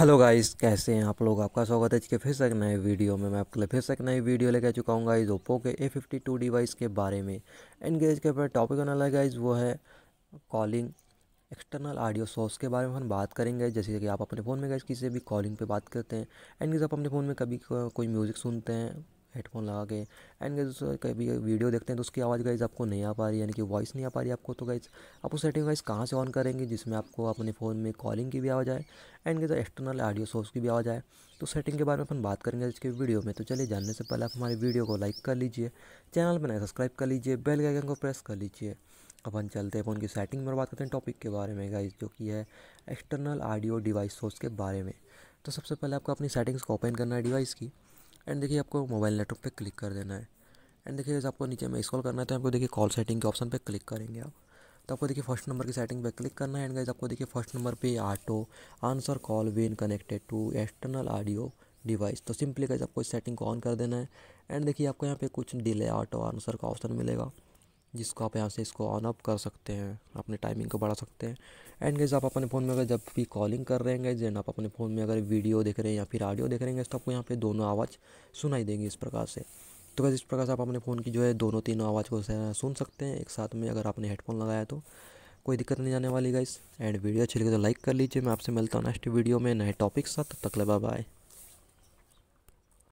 hello guys कैसे हैं आप लोग आपका स्वागत है इसके फिर से एक नए वीडियो में मैं आपके लिए फिर से एक नई वीडियो लेकर चुका हूँ गाइज़ ओप्पो के ए फिफ्टी टू डिवाइस के बारे में एंड के के टॉपिक होने लगा गाइज़ वो है कॉलिंग एक्सटर्नल ऑडियो सोर्स के बारे में हम बात करेंगे जैसे कि आप अपने फ़ोन में गए किसी भी कॉलिंग पर बात करते हैं एंड आप अपने फ़ोन में कभी कोई म्यूज़िक सुनते हैं हेडफोन लगा के एंड गई कभी वीडियो देखते हैं तो उसकी आवाज़ गाइज आपको नहीं आ पा रही है यानी कि वॉइस नहीं आ पा रही आपको तो गाइज आप उस सेटिंग वाइज कहाँ से ऑन करेंगे जिसमें आपको अपने फ़ोन में कॉलिंग की भी आवाज़ आए and guys external audio source की भी आवाज़ आए तो सेटिंग के बारे में अपन बात करेंगे आज के वीडियो में तो चलिए जानने से पहले आप हमारे वीडियो को लाइक कर लीजिए चैनल पर नहीं सब्सक्राइब कर लीजिए बेल आइकन को प्रेस कर लीजिए अपन चलते हैं फोन की सेटिंग में बात करते हैं टॉपिक के बारे में गाइज जो कि है एक्सटर्नल ऑडियो डिवाइस सोर्स के बारे में तो सबसे पहले आपको अपनी सेटिंग्स को ओपन करना है डिवाइस की एंड देखिए आपको मोबाइल नेटवर्क पे क्लिक कर देना है एंड देखिए जैसे आपको नीचे में स्कॉल करना है तो आपको देखिए कॉल सेटिंग के ऑप्शन पे क्लिक करेंगे आप तो आपको देखिए फर्स्ट नंबर की सेटिंग पे क्लिक करना है एंड गाइज आपको देखिए फर्स्ट नंबर पे auto answer call when connected to external audio device तो सिंपली गाइज आपको इस सेटिंग को ऑन कर देना है एंड देखिए आपको यहाँ पे कुछ डिले ऑटो आंसर का ऑप्शन मिलेगा जिसको आप यहाँ से इसको ऑन ऑफ कर सकते हैं अपने टाइमिंग को बढ़ा सकते हैं एंड गैस आप अपने फ़ोन में अगर जब भी कॉलिंग कर रहे हैं गैस एंड आप अपने फ़ोन में अगर वीडियो देख रहे हैं या फिर ऑडियो देख रहे हैं तो आपको यहाँ पे दोनों आवाज़ सुनाई देंगी इस प्रकार से तो गैस इस प्रकार से आप अपने फ़ोन की जो है दोनों तीनों आवाज़ को सुन सकते हैं एक साथ में अगर आपने हेडफोन लगाया तो कोई दिक्कत नहीं जाने वाली गाइस एंड वीडियो अच्छी लगे तो लाइक कर लीजिए मैं आपसे मिलता हूँ नेक्स्ट वीडियो में नए टॉपिक साथ तब तक ले बाय